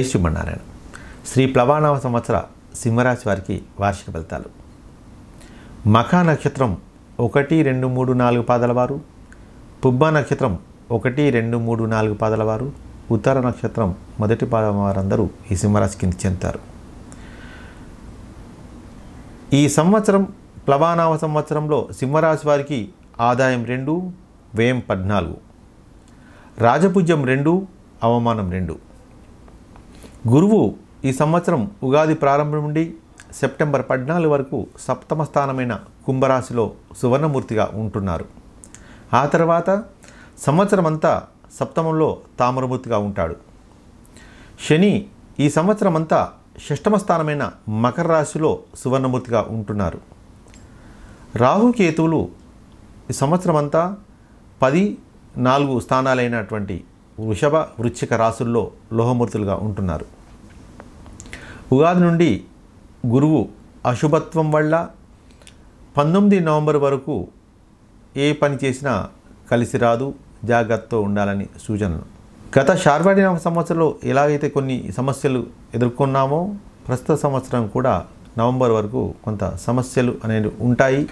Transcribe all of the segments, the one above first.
జయశ్రీమన్నారాయణ శ్రీ ప్లవానవ సంవత్సర సింహరాశి వారికి వార్షిక ఫలితాలు మఖా నక్షత్రం ఒకటి రెండు మూడు నాలుగు పాదల వారు పుబ్బ నక్షత్రం ఒకటి రెండు మూడు నాలుగు పాదల వారు ఉత్తర నక్షత్రం మొదటి పాదం వారందరూ ఈ సింహరాశి కింద చెందుతారు ఈ సంవత్సరం ప్లవానవ సంవత్సరంలో సింహరాశి వారికి ఆదాయం రెండు వ్యయం పద్నాలుగు రాజపూజ్యం రెండు అవమానం రెండు గురువు ఈ సంవత్సరం ఉగాది ప్రారంభం నుండి సెప్టెంబర్ పద్నాలుగు వరకు సప్తమ స్థానమైన కుంభరాశిలో సువర్ణమూర్తిగా ఉంటున్నారు ఆ తర్వాత సంవత్సరం అంతా సప్తమంలో తామరమూర్తిగా ఉంటాడు శని ఈ సంవత్సరం అంతా షష్టమ స్థానమైన మకర రాశిలో సువర్ణమూర్తిగా ఉంటున్నారు రాహుకేతువులు ఈ సంవత్సరం అంతా పది నాలుగు స్థానాలైనటువంటి వృషభ వృచ్చిక రాసుల్లో లోహమూర్తులుగా ఉంటున్నారు ఉగాది నుండి గురువు అశుభత్వం వల్ల పంతొమ్మిది నవంబర్ వరకు ఏ పని చేసినా కలిసి రాదు జాగ్రత్తతో ఉండాలని సూచనలు గత శార్వాడిన సంవత్సరంలో ఎలాగైతే కొన్ని సమస్యలు ఎదుర్కొన్నామో ప్రస్తుత సంవత్సరం కూడా నవంబర్ వరకు కొంత సమస్యలు అనేవి ఉంటాయి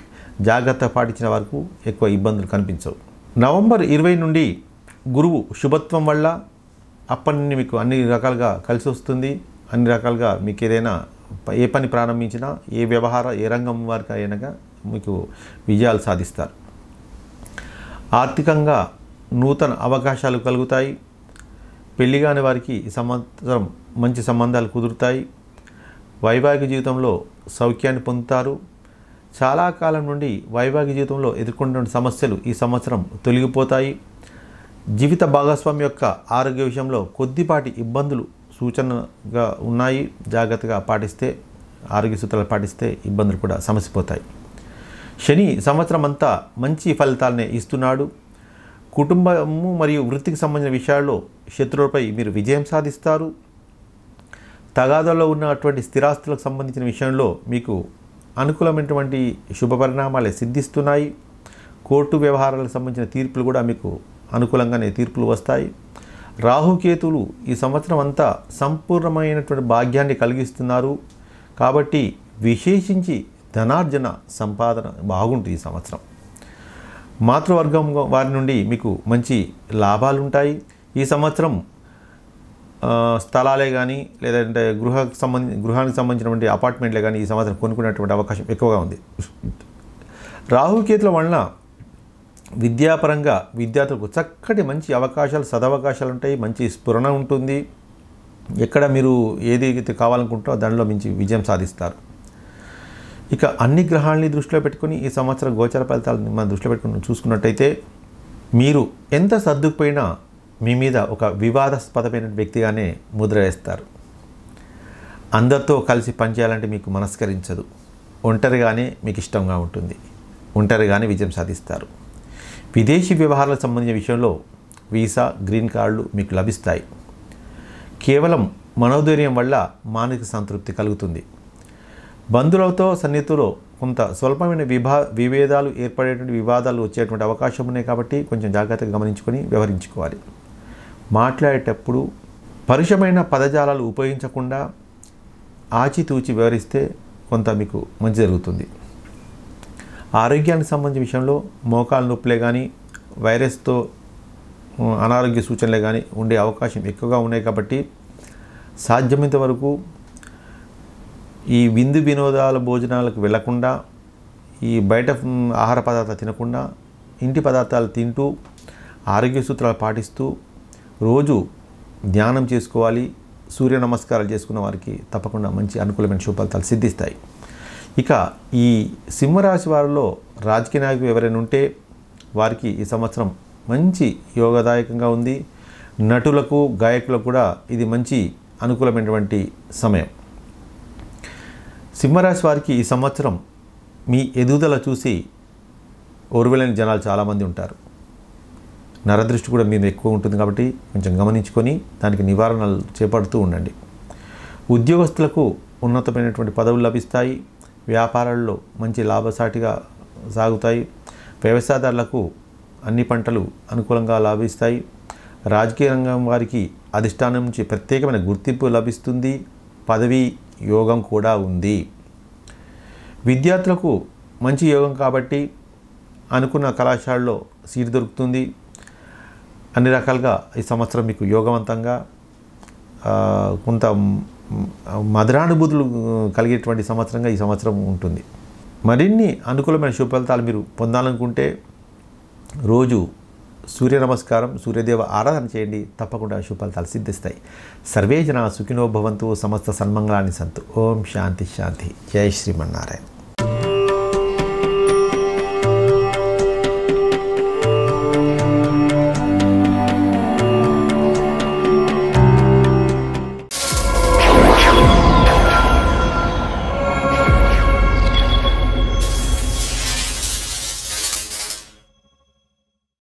జాగ్రత్త పాటించిన వరకు ఎక్కువ ఇబ్బందులు కనిపించవు నవంబర్ ఇరవై నుండి గురువు శుభత్వం వల్ల అప్పటి నుండి మీకు అన్ని రకాలుగా కలిసి వస్తుంది అన్ని రకాలుగా మీకు ఏదైనా ఏ పని ప్రారంభించినా ఏ వ్యవహార ఏ రంగం వారికి అయినగా మీకు విజయాలు సాధిస్తారు ఆర్థికంగా నూతన అవకాశాలు కలుగుతాయి పెళ్లి కాని వారికి సంవత్సరం మంచి సంబంధాలు కుదురుతాయి వైవాహిక జీవితంలో సౌఖ్యాన్ని పొందుతారు చాలా కాలం నుండి వైవాహిక జీవితంలో ఎదుర్కొంటున్న సమస్యలు ఈ సంవత్సరం తొలగిపోతాయి జీవిత భాగస్వామి యొక్క ఆరోగ్య విషయంలో కొద్దిపాటి ఇబ్బందులు సూచనగా ఉన్నాయి జాగ్రత్తగా పాటిస్తే ఆరోగ్య సూత్రాలు పాటిస్తే ఇబ్బందులు కూడా సమసిపోతాయి శని సంవత్సరం అంతా మంచి ఫలితాలనే ఇస్తున్నాడు కుటుంబము మరియు వృత్తికి సంబంధించిన విషయాల్లో శత్రువులపై మీరు విజయం సాధిస్తారు తగాదాలో ఉన్నటువంటి స్థిరాస్తులకు సంబంధించిన విషయంలో మీకు అనుకూలమైనటువంటి శుభ పరిణామాలే సిద్ధిస్తున్నాయి కోర్టు వ్యవహారాలకు సంబంధించిన తీర్పులు కూడా మీకు అనుకూలంగానే తీర్పులు వస్తాయి రాహుకేతులు ఈ సంవత్సరం అంతా సంపూర్ణమైనటువంటి భాగ్యాన్ని కలిగిస్తున్నారు కాబట్టి విశేషించి ధనార్జన సంపాదన బాగుంటుంది ఈ సంవత్సరం మాతృవర్గం వారి నుండి మీకు మంచి లాభాలు ఉంటాయి ఈ సంవత్సరం స్థలాలే కానీ లేదంటే గృహ సంబంధి గృహానికి సంబంధించినటువంటి అపార్ట్మెంట్లే కానీ ఈ సంవత్సరం కొనుక్కునేటువంటి అవకాశం ఎక్కువగా ఉంది రాహుకేతుల వలన విద్యాపరంగా విద్యార్థులకు చక్కటి మంచి అవకాశాలు సదవకాశాలు ఉంటాయి మంచి స్ఫురణ ఉంటుంది ఎక్కడ మీరు అయితే కావాలనుకుంటారో దానిలో మించి విజయం సాధిస్తారు ఇక అన్ని గ్రహాలని దృష్టిలో పెట్టుకుని ఈ సంవత్సరం గోచర ఫలితాలను మనం దృష్టిలో పెట్టుకుని చూసుకున్నట్టయితే మీరు ఎంత సర్దుకుపోయినా మీ మీద ఒక వివాదాస్పదమైన వ్యక్తిగానే ముద్ర వేస్తారు అందరితో కలిసి పనిచేయాలంటే మీకు మనస్కరించదు ఒంటరిగానే మీకు ఇష్టంగా ఉంటుంది ఒంటరిగానే విజయం సాధిస్తారు విదేశీ వ్యవహారాలకు సంబంధించిన విషయంలో వీసా గ్రీన్ కార్డులు మీకు లభిస్తాయి కేవలం మనోధైర్యం వల్ల మానసిక సంతృప్తి కలుగుతుంది బంధువులతో సన్నిహితులు కొంత స్వల్పమైన విభా విభేదాలు ఏర్పడేటువంటి వివాదాలు వచ్చేటువంటి అవకాశం ఉన్నాయి కాబట్టి కొంచెం జాగ్రత్తగా గమనించుకొని వ్యవహరించుకోవాలి మాట్లాడేటప్పుడు పరుషమైన పదజాలాలు ఉపయోగించకుండా ఆచితూచి వివరిస్తే కొంత మీకు మంచి జరుగుతుంది ఆరోగ్యానికి సంబంధించిన విషయంలో మోకాలు నొప్పులే కానీ వైరస్తో అనారోగ్య సూచనలే కానీ ఉండే అవకాశం ఎక్కువగా ఉన్నాయి కాబట్టి సాధ్యమైనంత వరకు ఈ విందు వినోదాల భోజనాలకు వెళ్లకుండా ఈ బయట ఆహార పదార్థాలు తినకుండా ఇంటి పదార్థాలు తింటూ ఆరోగ్య సూత్రాలు పాటిస్తూ రోజు ధ్యానం చేసుకోవాలి సూర్య నమస్కారాలు చేసుకున్న వారికి తప్పకుండా మంచి అనుకూలమైన శుభఫలితాలు సిద్ధిస్తాయి ఇక ఈ సింహరాశి వారిలో రాజకీయ నాయకులు ఎవరైనా ఉంటే వారికి ఈ సంవత్సరం మంచి యోగదాయకంగా ఉంది నటులకు గాయకులకు కూడా ఇది మంచి అనుకూలమైనటువంటి సమయం సింహరాశి వారికి ఈ సంవత్సరం మీ ఎదుగుదల చూసి ఓర్వలేని జనాలు చాలామంది ఉంటారు నరదృష్టి కూడా మీద ఎక్కువ ఉంటుంది కాబట్టి కొంచెం గమనించుకొని దానికి నివారణలు చేపడుతూ ఉండండి ఉద్యోగస్తులకు ఉన్నతమైనటువంటి పదవులు లభిస్తాయి వ్యాపారాల్లో మంచి లాభసాటిగా సాగుతాయి వ్యవసాయదారులకు అన్ని పంటలు అనుకూలంగా లాభిస్తాయి రాజకీయ రంగం వారికి అధిష్టానం నుంచి ప్రత్యేకమైన గుర్తింపు లభిస్తుంది పదవి యోగం కూడా ఉంది విద్యార్థులకు మంచి యోగం కాబట్టి అనుకున్న కళాశాలలో సీటు దొరుకుతుంది అన్ని రకాలుగా ఈ సంవత్సరం మీకు యోగవంతంగా కొంత మధురానుభూతులు కలిగేటువంటి సంవత్సరంగా ఈ సంవత్సరం ఉంటుంది మరిన్ని అనుకూలమైన శుభ ఫలితాలు మీరు పొందాలనుకుంటే రోజు సూర్య నమస్కారం సూర్యదేవ ఆరాధన చేయండి తప్పకుండా శుభ ఫలితాలు సిద్ధిస్తాయి సర్వే జన సుఖినో భవంతు సమస్త సన్మంగళాన్ని సంతు ఓం శాంతి శాంతి జయ శ్రీమన్నారాయణ